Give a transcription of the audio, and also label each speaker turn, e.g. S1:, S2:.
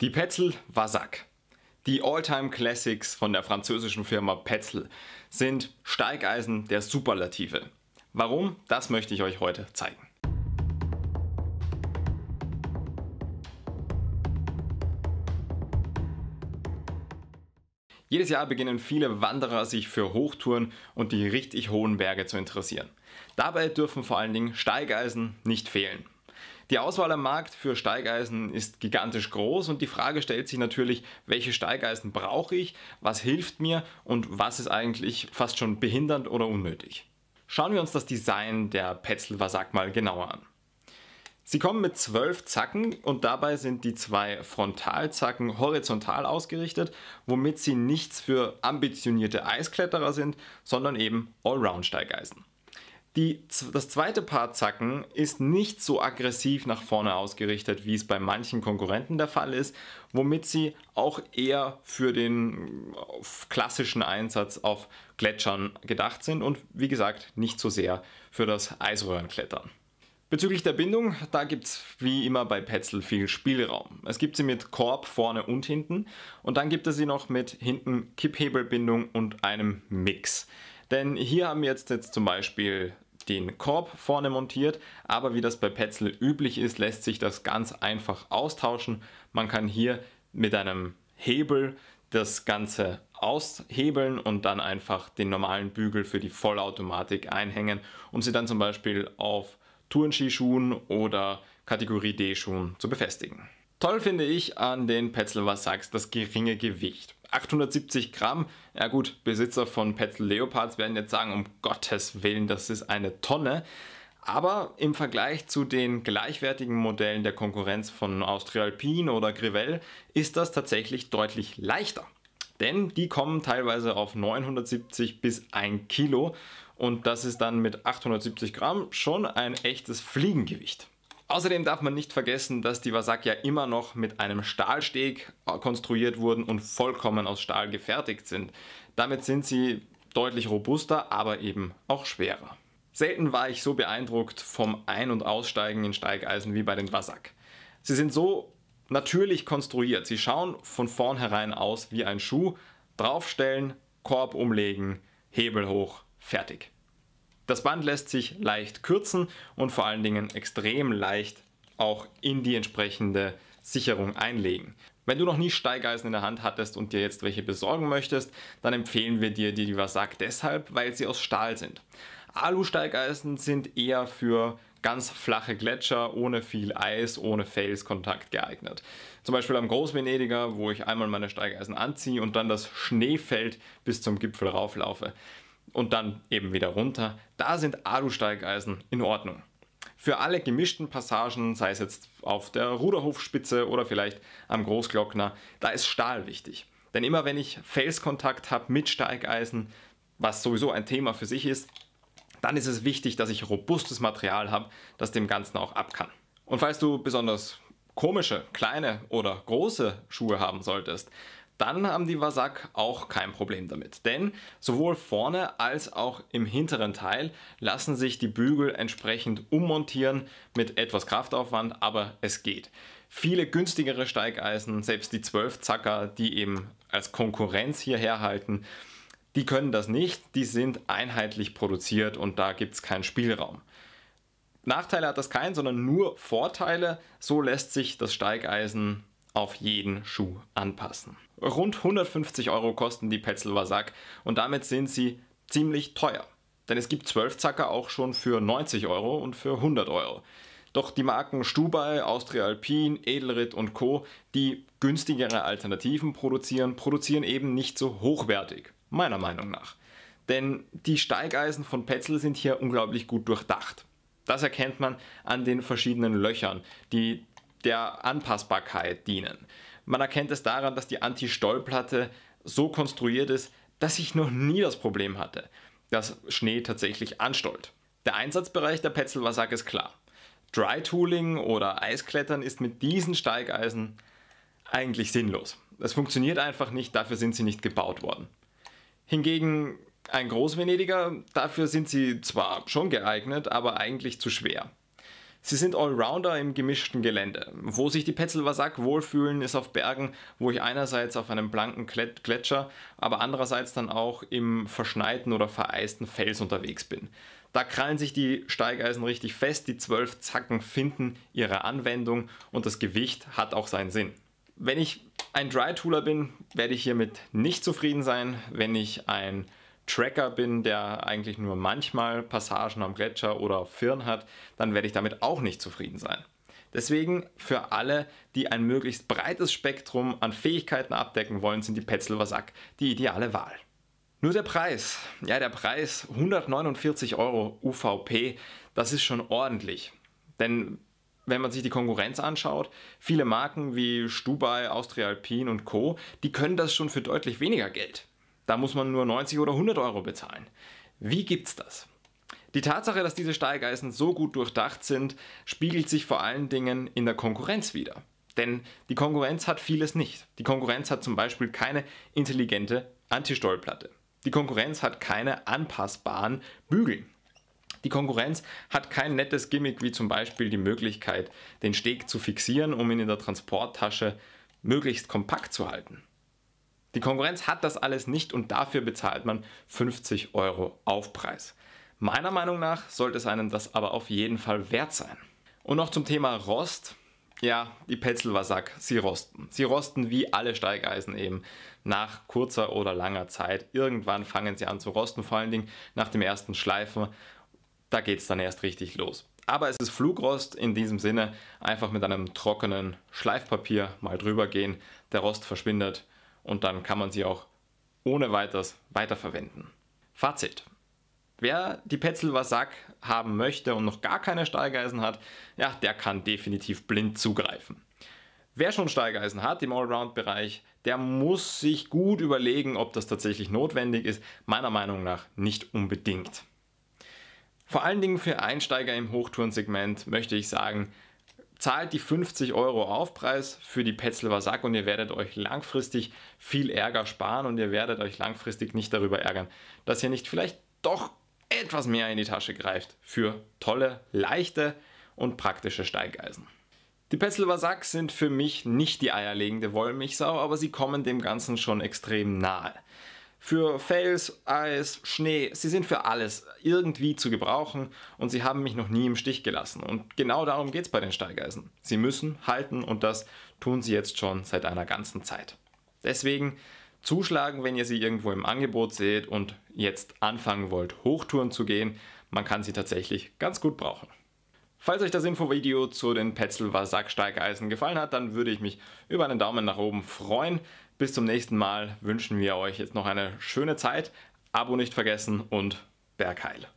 S1: Die Petzl Vasak. Die Alltime Classics von der französischen Firma Petzl sind Steigeisen der Superlative. Warum? Das möchte ich euch heute zeigen. Jedes Jahr beginnen viele Wanderer sich für Hochtouren und die richtig hohen Berge zu interessieren. Dabei dürfen vor allen Dingen Steigeisen nicht fehlen. Die Auswahl am Markt für Steigeisen ist gigantisch groß und die Frage stellt sich natürlich, welche Steigeisen brauche ich, was hilft mir und was ist eigentlich fast schon behindernd oder unnötig. Schauen wir uns das Design der Petzl-Wasak mal genauer an. Sie kommen mit zwölf Zacken und dabei sind die zwei Frontalzacken horizontal ausgerichtet, womit sie nichts für ambitionierte Eiskletterer sind, sondern eben Allround-Steigeisen. Die, das zweite Paar Zacken ist nicht so aggressiv nach vorne ausgerichtet, wie es bei manchen Konkurrenten der Fall ist, womit sie auch eher für den klassischen Einsatz auf Gletschern gedacht sind und wie gesagt nicht so sehr für das Eisröhrenklettern. Bezüglich der Bindung, da gibt es wie immer bei Petzl viel Spielraum. Es gibt sie mit Korb vorne und hinten und dann gibt es sie noch mit hinten Kipphebelbindung und einem Mix. Denn hier haben wir jetzt, jetzt zum Beispiel den Korb vorne montiert, aber wie das bei Petzl üblich ist, lässt sich das ganz einfach austauschen. Man kann hier mit einem Hebel das Ganze aushebeln und dann einfach den normalen Bügel für die Vollautomatik einhängen, um sie dann zum Beispiel auf Tourenskischuhen oder Kategorie D-Schuhen zu befestigen. Toll finde ich an den Petzl was Wasachs das geringe Gewicht. 870 Gramm. Ja gut, Besitzer von Petzl Leopards werden jetzt sagen, um Gottes Willen, das ist eine Tonne. Aber im Vergleich zu den gleichwertigen Modellen der Konkurrenz von Austria Alpine oder Grivel ist das tatsächlich deutlich leichter. Denn die kommen teilweise auf 970 bis 1 Kilo und das ist dann mit 870 Gramm schon ein echtes Fliegengewicht. Außerdem darf man nicht vergessen, dass die Wasak ja immer noch mit einem Stahlsteg äh, konstruiert wurden und vollkommen aus Stahl gefertigt sind. Damit sind sie deutlich robuster, aber eben auch schwerer. Selten war ich so beeindruckt vom Ein- und Aussteigen in Steigeisen wie bei den Wasak. Sie sind so natürlich konstruiert. Sie schauen von vornherein aus wie ein Schuh. Draufstellen, Korb umlegen, Hebel hoch, fertig. Das Band lässt sich leicht kürzen und vor allen Dingen extrem leicht auch in die entsprechende Sicherung einlegen. Wenn du noch nie Steigeisen in der Hand hattest und dir jetzt welche besorgen möchtest, dann empfehlen wir dir die Divasac deshalb, weil sie aus Stahl sind. Alu-Steigeisen sind eher für ganz flache Gletscher ohne viel Eis, ohne Felskontakt geeignet. Zum Beispiel am Großvenediger, wo ich einmal meine Steigeisen anziehe und dann das Schneefeld bis zum Gipfel rauflaufe und dann eben wieder runter, da sind Alusteigeisen in Ordnung. Für alle gemischten Passagen, sei es jetzt auf der Ruderhofspitze oder vielleicht am Großglockner, da ist Stahl wichtig. Denn immer wenn ich Felskontakt habe mit Steigeisen, was sowieso ein Thema für sich ist, dann ist es wichtig, dass ich robustes Material habe, das dem Ganzen auch ab kann. Und falls du besonders komische, kleine oder große Schuhe haben solltest, dann haben die Vasak auch kein Problem damit. Denn sowohl vorne als auch im hinteren Teil lassen sich die Bügel entsprechend ummontieren mit etwas Kraftaufwand, aber es geht. Viele günstigere Steigeisen, selbst die 12 Zacker, die eben als Konkurrenz hierher halten, die können das nicht, die sind einheitlich produziert und da gibt es keinen Spielraum. Nachteile hat das keinen, sondern nur Vorteile. So lässt sich das Steigeisen auf jeden Schuh anpassen. Rund 150 Euro kosten die Petzl Sack und damit sind sie ziemlich teuer. Denn es gibt 12 Zacker auch schon für 90 Euro und für 100 Euro. Doch die Marken Stubai, Austria Alpin, Edelrit und Co., die günstigere Alternativen produzieren, produzieren eben nicht so hochwertig, meiner Meinung nach. Denn die Steigeisen von Petzl sind hier unglaublich gut durchdacht. Das erkennt man an den verschiedenen Löchern, die der Anpassbarkeit dienen. Man erkennt es daran, dass die anti stollplatte so konstruiert ist, dass ich noch nie das Problem hatte, dass Schnee tatsächlich anstollt. Der Einsatzbereich der petzl Petzelwasak ist klar. Dry-Tooling oder Eisklettern ist mit diesen Steigeisen eigentlich sinnlos. Es funktioniert einfach nicht, dafür sind sie nicht gebaut worden. Hingegen ein Großvenediger, dafür sind sie zwar schon geeignet, aber eigentlich zu schwer. Sie sind Allrounder im gemischten Gelände. Wo sich die Petzelwasak wohlfühlen, ist auf Bergen, wo ich einerseits auf einem blanken Gletscher, aber andererseits dann auch im verschneiten oder vereisten Fels unterwegs bin. Da krallen sich die Steigeisen richtig fest, die zwölf Zacken finden ihre Anwendung und das Gewicht hat auch seinen Sinn. Wenn ich ein Dry-Tooler bin, werde ich hiermit nicht zufrieden sein. Wenn ich ein Tracker bin, der eigentlich nur manchmal Passagen am Gletscher oder auf Firn hat, dann werde ich damit auch nicht zufrieden sein. Deswegen für alle, die ein möglichst breites Spektrum an Fähigkeiten abdecken wollen, sind die Petzl-Wasack die ideale Wahl. Nur der Preis, ja der Preis 149 Euro UVP, das ist schon ordentlich. Denn wenn man sich die Konkurrenz anschaut, viele Marken wie Stubai, Austria Alpine und Co., die können das schon für deutlich weniger Geld. Da muss man nur 90 oder 100 Euro bezahlen. Wie gibt's das? Die Tatsache, dass diese Steigeisen so gut durchdacht sind, spiegelt sich vor allen Dingen in der Konkurrenz wider. Denn die Konkurrenz hat vieles nicht. Die Konkurrenz hat zum Beispiel keine intelligente Antistollplatte. Die Konkurrenz hat keine anpassbaren Bügel. Die Konkurrenz hat kein nettes Gimmick wie zum Beispiel die Möglichkeit, den Steg zu fixieren, um ihn in der Transporttasche möglichst kompakt zu halten. Die Konkurrenz hat das alles nicht und dafür bezahlt man 50 Euro Aufpreis. Meiner Meinung nach sollte es einem das aber auf jeden Fall wert sein. Und noch zum Thema Rost. Ja, die Petzelwasack, sie rosten. Sie rosten wie alle Steigeisen eben. Nach kurzer oder langer Zeit. Irgendwann fangen sie an zu rosten, vor allen Dingen nach dem ersten Schleifen. Da geht es dann erst richtig los. Aber es ist Flugrost in diesem Sinne. Einfach mit einem trockenen Schleifpapier mal drüber gehen. Der Rost verschwindet und dann kann man sie auch ohne weiteres weiterverwenden. Fazit. Wer die Petzl Wasack haben möchte und noch gar keine Steigeisen hat, ja, der kann definitiv blind zugreifen. Wer schon Steigeisen hat im Allround-Bereich, der muss sich gut überlegen, ob das tatsächlich notwendig ist. Meiner Meinung nach nicht unbedingt. Vor allen Dingen für Einsteiger im Hochtourensegment möchte ich sagen, Zahlt die 50 Euro Aufpreis für die Petzl wasack und ihr werdet euch langfristig viel Ärger sparen und ihr werdet euch langfristig nicht darüber ärgern, dass ihr nicht vielleicht doch etwas mehr in die Tasche greift für tolle, leichte und praktische Steigeisen. Die Petzl Sack sind für mich nicht die eierlegende Wollmilchsau, aber sie kommen dem Ganzen schon extrem nahe für Fels, Eis, Schnee. Sie sind für alles irgendwie zu gebrauchen und sie haben mich noch nie im Stich gelassen. Und genau darum geht es bei den Steigeisen. Sie müssen halten und das tun sie jetzt schon seit einer ganzen Zeit. Deswegen zuschlagen, wenn ihr sie irgendwo im Angebot seht und jetzt anfangen wollt, Hochtouren zu gehen. Man kann sie tatsächlich ganz gut brauchen. Falls euch das Infovideo zu den Petzl-Wasack-Steigeisen gefallen hat, dann würde ich mich über einen Daumen nach oben freuen. Bis zum nächsten Mal wünschen wir euch jetzt noch eine schöne Zeit. Abo nicht vergessen und Bergheil.